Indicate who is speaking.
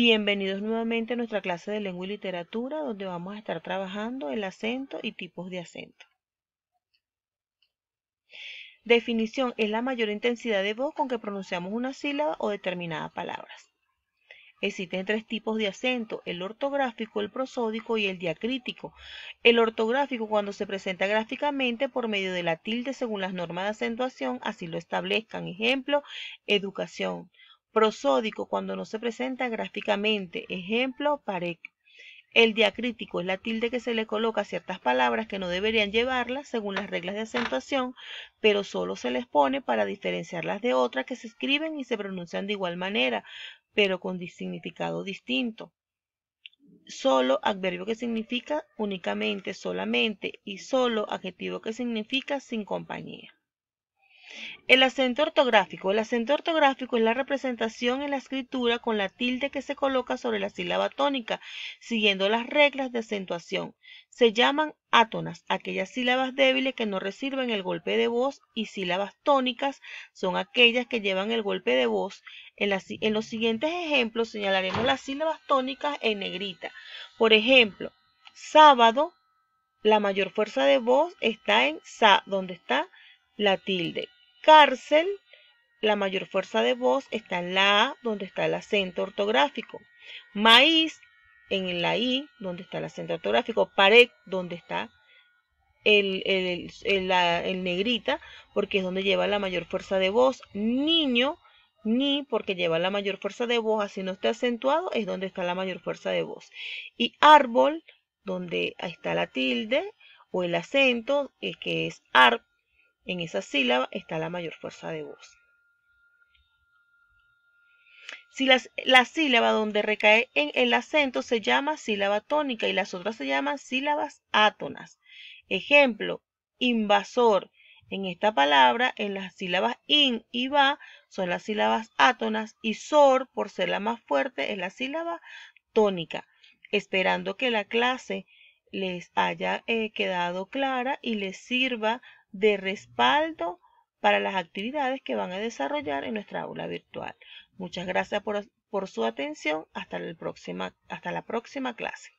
Speaker 1: Bienvenidos nuevamente a nuestra clase de lengua y literatura donde vamos a estar trabajando el acento y tipos de acento. Definición es la mayor intensidad de voz con que pronunciamos una sílaba o determinadas palabras. Existen tres tipos de acento, el ortográfico, el prosódico y el diacrítico. El ortográfico cuando se presenta gráficamente por medio de la tilde según las normas de acentuación, así lo establezcan. Ejemplo, educación prosódico cuando no se presenta gráficamente. Ejemplo, parec. El diacrítico es la tilde que se le coloca a ciertas palabras que no deberían llevarlas según las reglas de acentuación, pero solo se les pone para diferenciarlas de otras que se escriben y se pronuncian de igual manera, pero con significado distinto. Solo adverbio que significa únicamente, solamente y solo adjetivo que significa sin compañía. El acento ortográfico. El acento ortográfico es la representación en la escritura con la tilde que se coloca sobre la sílaba tónica, siguiendo las reglas de acentuación. Se llaman átonas, aquellas sílabas débiles que no reciben el golpe de voz, y sílabas tónicas son aquellas que llevan el golpe de voz. En, en los siguientes ejemplos señalaremos las sílabas tónicas en negrita. Por ejemplo, sábado, la mayor fuerza de voz está en sa, donde está la tilde cárcel, la mayor fuerza de voz está en la A, donde está el acento ortográfico. Maíz, en la I, donde está el acento ortográfico. Pared, donde está el, la, el, negrita, porque es donde lleva la mayor fuerza de voz. Niño, ni, porque lleva la mayor fuerza de voz, así no está acentuado, es donde está la mayor fuerza de voz. Y árbol, donde está la tilde o el acento, que es ar, en esa sílaba está la mayor fuerza de voz. Si la sílaba donde recae en el acento se llama sílaba tónica y las otras se llaman sílabas átonas. Ejemplo, invasor. En esta palabra, en las sílabas in y va son las sílabas átonas y sor, por ser la más fuerte, es la sílaba tónica. Esperando que la clase les haya eh, quedado clara y les sirva de respaldo para las actividades que van a desarrollar en nuestra aula virtual. Muchas gracias por, por su atención. Hasta, próxima, hasta la próxima clase.